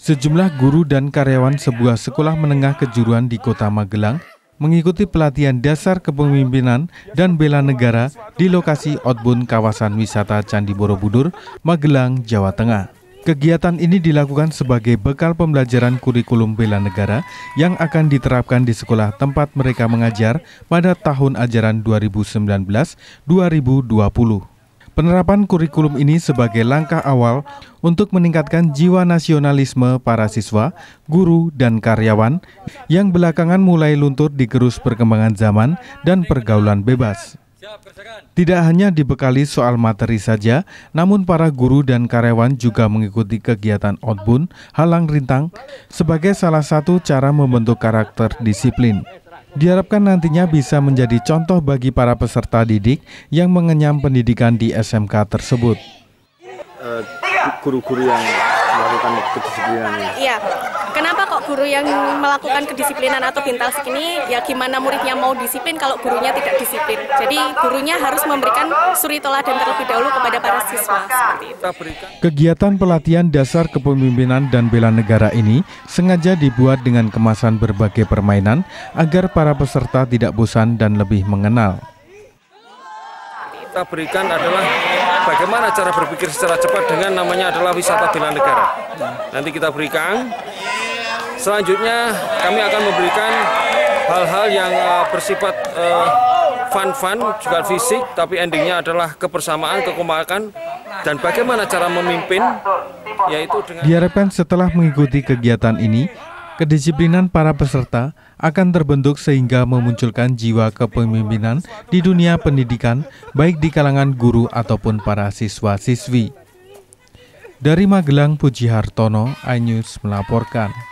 Sejumlah guru dan karyawan sebuah sekolah menengah kejuruan di Kota Magelang mengikuti pelatihan dasar kepemimpinan dan bela negara di lokasi Outbound Kawasan Wisata Candi Borobudur, Magelang, Jawa Tengah. Kegiatan ini dilakukan sebagai bekal pembelajaran kurikulum bela negara yang akan diterapkan di sekolah tempat mereka mengajar pada tahun ajaran 2019-2020. Penerapan kurikulum ini sebagai langkah awal untuk meningkatkan jiwa nasionalisme para siswa, guru, dan karyawan yang belakangan mulai luntur di digerus perkembangan zaman dan pergaulan bebas. Tidak hanya dibekali soal materi saja, namun para guru dan karyawan juga mengikuti kegiatan outbound halang rintang sebagai salah satu cara membentuk karakter disiplin. Diharapkan nantinya bisa menjadi contoh bagi para peserta didik yang mengenyam pendidikan di SMK tersebut. Eh, guru-guru yang melakukan kedisiplinan iya kenapa kok guru yang melakukan kedisiplinan atau bintalsik ini ya gimana muridnya mau disiplin kalau gurunya tidak disiplin jadi gurunya harus memberikan suri teladan terlebih dahulu kepada para siswa seperti itu kegiatan pelatihan dasar kepemimpinan dan bela negara ini sengaja dibuat dengan kemasan berbagai permainan agar para peserta tidak bosan dan lebih mengenal kita berikan adalah bagaimana cara berpikir secara cepat dengan namanya adalah wisata bela negara. Nanti kita berikan. Selanjutnya kami akan memberikan hal-hal yang uh, bersifat eh, fun-fun uh, juga fisik, tapi endingnya adalah kebersamaan, kekompakan, dan bagaimana cara memimpin yaitu dengan diharapkan setelah mengikuti kegiatan ini Kedisiplinan para peserta akan terbentuk sehingga memunculkan jiwa kepemimpinan di dunia pendidikan, baik di kalangan guru ataupun para siswa-siswi. Dari Magelang, Puji Hartono, iNews melaporkan.